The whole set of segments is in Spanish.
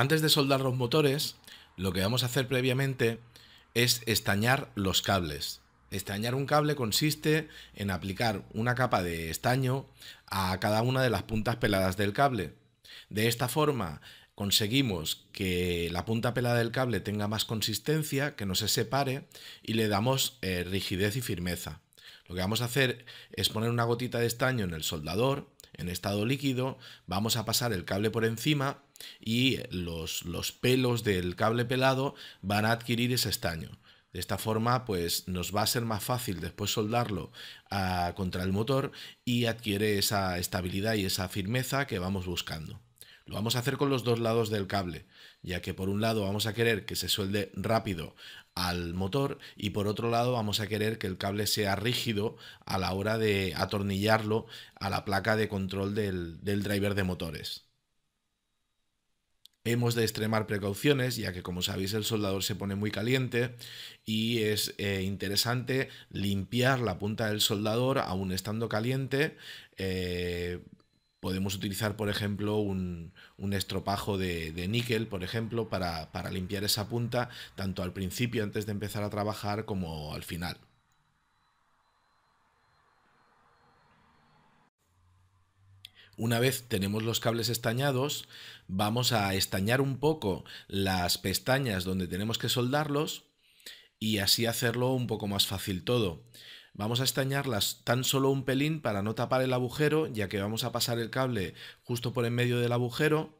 Antes de soldar los motores, lo que vamos a hacer previamente es estañar los cables. Estañar un cable consiste en aplicar una capa de estaño a cada una de las puntas peladas del cable. De esta forma conseguimos que la punta pelada del cable tenga más consistencia, que no se separe y le damos eh, rigidez y firmeza. Lo que vamos a hacer es poner una gotita de estaño en el soldador, en estado líquido, vamos a pasar el cable por encima y los, los pelos del cable pelado van a adquirir ese estaño. De esta forma, pues nos va a ser más fácil después soldarlo ah, contra el motor y adquiere esa estabilidad y esa firmeza que vamos buscando. Lo vamos a hacer con los dos lados del cable, ya que por un lado vamos a querer que se suelde rápido al motor y por otro lado vamos a querer que el cable sea rígido a la hora de atornillarlo a la placa de control del, driver de motores. Hemos de extremar precauciones, ya que como sabéis el soldador se pone muy caliente y es eh, interesante limpiar la punta del soldador aún estando caliente, eh, Podemos utilizar, por ejemplo, un, estropajo de, níquel, por ejemplo, para limpiar esa punta, tanto al principio, antes de empezar a trabajar, como al final. Una vez tenemos los cables estañados, vamos a estañar un poco las pestañas donde tenemos que soldarlos y así hacerlo un poco más fácil todo. Vamos a estañarlas tan solo un pelín para no tapar el agujero, ya que vamos a pasar el cable justo por en medio del agujero.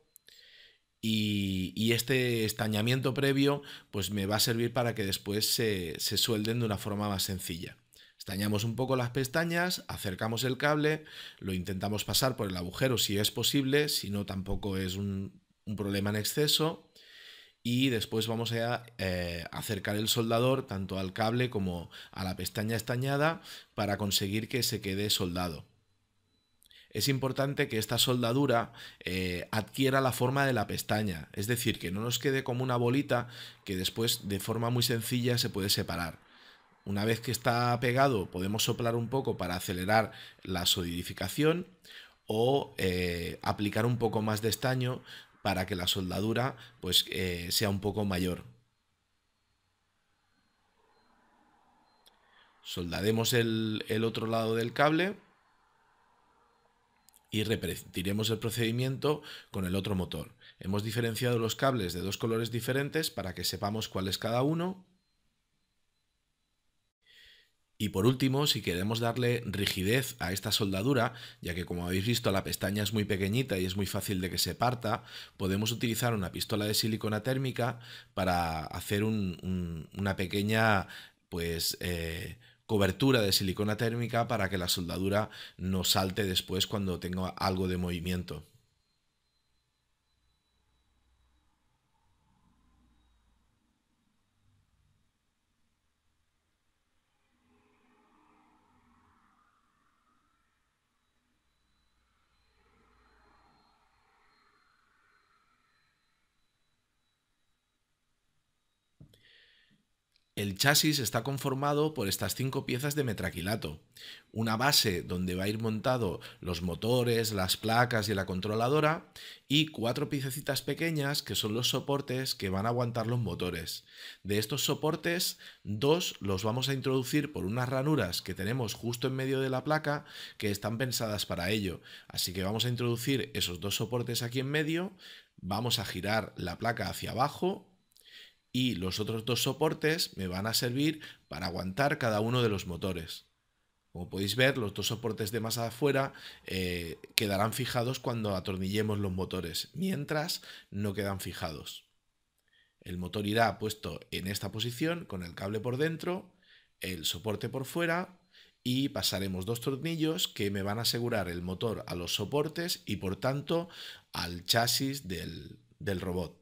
Y, este estañamiento previo pues me va a servir para que después se, suelden de una forma más sencilla. Estañamos un poco las pestañas, acercamos el cable, lo intentamos pasar por el agujero si es posible, si no tampoco es un problema en exceso y después vamos a eh, acercar el soldador tanto al cable como a la pestaña estañada para conseguir que se quede soldado. Es importante que esta soldadura eh, adquiera la forma de la pestaña, es decir, que no nos quede como una bolita que después de forma muy sencilla se puede separar. Una vez que está pegado podemos soplar un poco para acelerar la solidificación o eh, aplicar un poco más de estaño para que la soldadura pues, eh, sea un poco mayor. Soldaremos el, el otro lado del cable y repetiremos el procedimiento con el otro motor. Hemos diferenciado los cables de dos colores diferentes para que sepamos cuál es cada uno y por último, si queremos darle rigidez a esta soldadura, ya que como habéis visto la pestaña es muy pequeñita y es muy fácil de que se parta, podemos utilizar una pistola de silicona térmica para hacer una pequeña pues eh, cobertura de silicona térmica para que la soldadura no salte después cuando tenga algo de movimiento. El chasis está conformado por estas cinco piezas de metraquilato. Una base donde va a ir montado los motores, las placas y la controladora y cuatro piececitas pequeñas que son los soportes que van a aguantar los motores. De estos soportes, dos los vamos a introducir por unas ranuras que tenemos justo en medio de la placa que están pensadas para ello. Así que vamos a introducir esos dos soportes aquí en medio, vamos a girar la placa hacia abajo y los otros dos soportes me van a servir para aguantar cada uno de los motores. Como podéis ver, los dos soportes de masa afuera eh, quedarán fijados cuando atornillemos los motores, mientras no quedan fijados. El motor irá puesto en esta posición con el cable por dentro, el soporte por fuera y pasaremos dos tornillos que me van a asegurar el motor a los soportes y por tanto al chasis del, del robot.